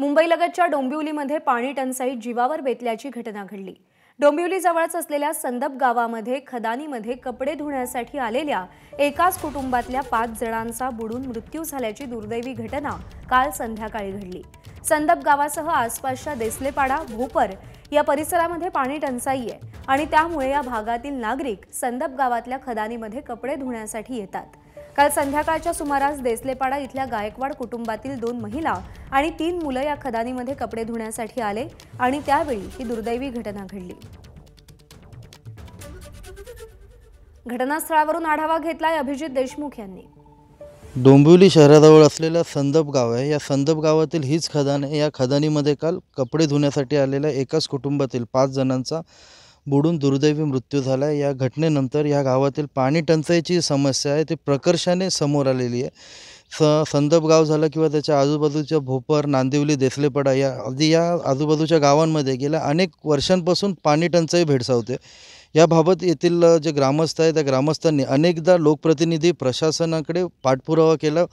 मुंबईलगतच्या डोंबिवलीमध्ये पाणी टंचाई जीवावर बेतल्याची घटना घडली जवळच असलेल्या संदप गावामध्ये खदानीमध्ये कपडे धुण्यासाठी आलेल्या एकाच कुटुंबातल्या पाच जणांचा बुडून मृत्यू झाल्याची दुर्दैवी घटना काल संध्याकाळी घडली संदप गावासह आसपासच्या देसलेपाडा भोपर या परिसरामध्ये पाणी टंचाई आहे आणि त्यामुळे या भागातील नागरिक संदप गावातल्या खदानीमध्ये कपडे धुण्यासाठी येतात काल संध्याकाळच्या सुमारास देसलेपाडा इथल्या गायकवाड कुटुंबातील दोन महिला आणि तीन मुलं या खदानीमध्ये कपडे धुण्यासाठी आले आणि त्यावेळी ही दुर्दैवी घटना घडली घटनास्थळावरून आढावा घेतलाय अभिजित देशमुख यांनी डोंबिवली शहराजवळ असलेलं संदप गाव आहे या संदप गावातील हीच खदान आहे या खदानीमध्ये काल कपडे धुण्यासाठी आलेल्या एकाच कुटुंबातील पाच जणांचा बुडून दुर्दैवी मृत्यू झाला या घटनेनंतर या गावातील पाणी टंचाईची समस्या आहे ती प्रकर्षाने समोर आलेली आहे स संदप गाव झालं किंवा त्याच्या आजूबाजूच्या भोपर नांदिवली देसलेपडा या आधी या आजूबाजूच्या गावांमध्ये गेल्या अनेक वर्षांपासून पाणी टंचाई भेडसावते याबाबत येथील जे ग्रामस्थ आहे त्या ग्रामस्थांनी अनेकदा लोकप्रतिनिधी प्रशासनाकडे पाठपुरावा केला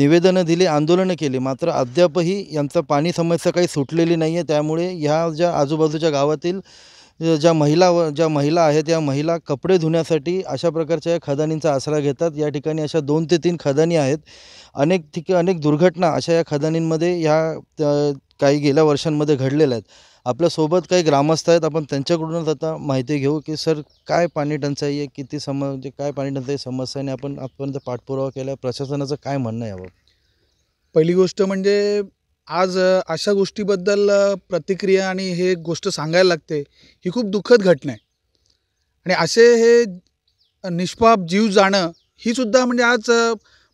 निवेदनं दिली आंदोलनं केली मात्र अद्यापही यांचा पाणी समस्या काही सुटलेली नाही आहे त्यामुळे ह्या ज्या आजूबाजूच्या गावातील ज्या महिला व ज्या महिला आहेत या महिला कपडे धुण्यासाठी अशा प्रकारच्या खदानींचा आसरा घेतात या ठिकाणी अशा दोन ते तीन खदानी आहेत अनेक ठिका अनेक दुर्घटना अशा या खदानींमध्ये ह्या काही गेल्या वर्षांमध्ये घडलेल्या आहेत आपल्यासोबत काही ग्रामस्थ आहेत आपण त्यांच्याकडूनच आता माहिती घेऊ की सर काय पाणी टंचाई आहे किती सम म्हणजे काय पाणी टंचाई समस्या आणि आपण आतापर्यंत पाठपुरावा केला प्रशासनाचं काय म्हणणं आहे पहिली गोष्ट म्हणजे आज अशा गोष्टीबद्दल प्रतिक्रिया आणि हे गोष्ट सांगायला लागते ही खूप दुःखद घटना आहे आणि असे हे निष्पाप जीव जाणं ही सुद्धा म्हणजे आज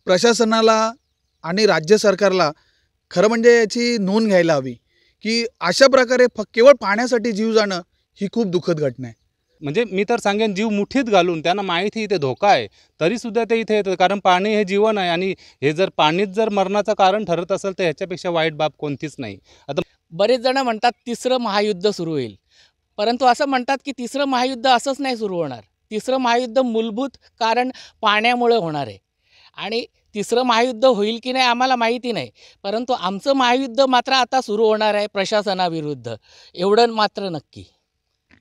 प्रशासनाला आणि राज्य सरकारला खरं म्हणजे याची नोंद घ्यायला हवी की अशा प्रकारे फ केवळ पाण्यासाठी जीव जाणं ही खूप दुःखद घटना आहे म्हणजे मी तर सांगेन जीव मुठीत घालून त्यांना माहिती इथे धोका आहे तरीसुद्धा ते इथे येतात कारण पाणी हे जीवन आहे आणि हे जर पाणीच जर मरणाचं कारण ठरत असेल तर ह्याच्यापेक्षा वाईट बाब कोणतीच नाही आता बरेच जण म्हणतात तिसरं महायुद्ध सुरू होईल परंतु असं म्हणतात की तिसरं महायुद्ध असंच नाही सुरू होणार तिसरं महायुद्ध मूलभूत कारण पाण्यामुळे होणार आहे आणि तिसरं महायुद्ध होईल की नाही आम्हाला माहिती नाही परंतु आमचं महायुद्ध मात्र आता सुरू होणार आहे प्रशासनाविरुद्ध एवढं मात्र नक्की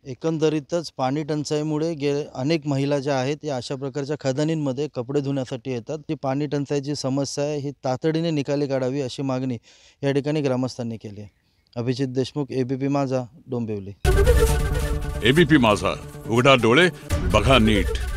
एकंदरीतच पाणी टंचाईमुळे गे अनेक महिला ज्या आहेत या अशा प्रकारच्या खदानींमध्ये कपडे धुण्यासाठी येतात ती पाणी टंचाईची समस्या आहे ही तातडीने निकाली काढावी अशी मागणी या ठिकाणी ग्रामस्थांनी केली आहे अभिजित देशमुख एबीपी माझा डोंबिवली एबीपी माझा उघडा डोळे बघा नीट